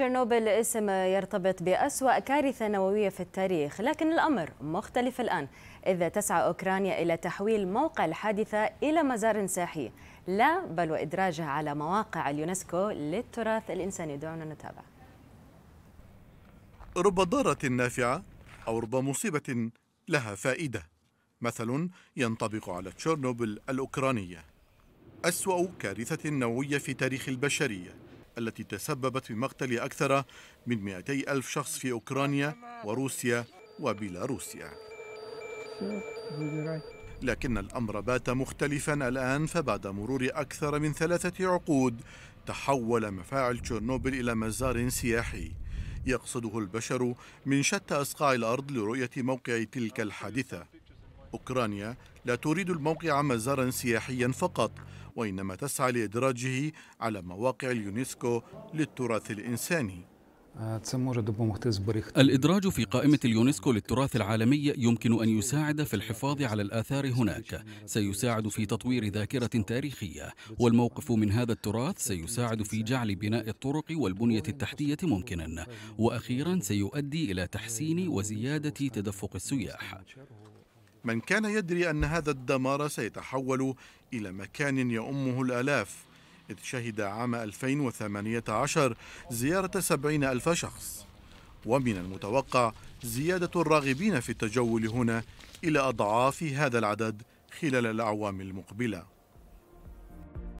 تشيرنوبل اسم يرتبط بأسوأ كارثة نووية في التاريخ لكن الأمر مختلف الآن إذا تسعى أوكرانيا إلى تحويل موقع الحادثة إلى مزار سياحي لا بل وإدراجها على مواقع اليونسكو للتراث الإنساني دعونا نتابع رب ضارة نافعة أو رب مصيبة لها فائدة مثل ينطبق على تشيرنوبل الأوكرانية أسوأ كارثة نووية في تاريخ البشرية التي تسببت في مقتل أكثر من 200 ألف شخص في أوكرانيا وروسيا وبيلاروسيا لكن الأمر بات مختلفا الآن فبعد مرور أكثر من ثلاثة عقود تحول مفاعل تشيرنوبل إلى مزار سياحي يقصده البشر من شتى أصقاع الأرض لرؤية موقع تلك الحادثة أوكرانيا لا تريد الموقع مزارا سياحيا فقط وإنما تسعى لإدراجه على مواقع اليونسكو للتراث الإنساني الإدراج في قائمة اليونسكو للتراث العالمي يمكن أن يساعد في الحفاظ على الآثار هناك سيساعد في تطوير ذاكرة تاريخية والموقف من هذا التراث سيساعد في جعل بناء الطرق والبنية التحتية ممكنا وأخيرا سيؤدي إلى تحسين وزيادة تدفق السياح من كان يدري أن هذا الدمار سيتحول إلى مكان يؤمه الآلاف إذ شهد عام 2018 زيارة 70 ألف شخص ومن المتوقع زيادة الراغبين في التجول هنا إلى أضعاف هذا العدد خلال الأعوام المقبلة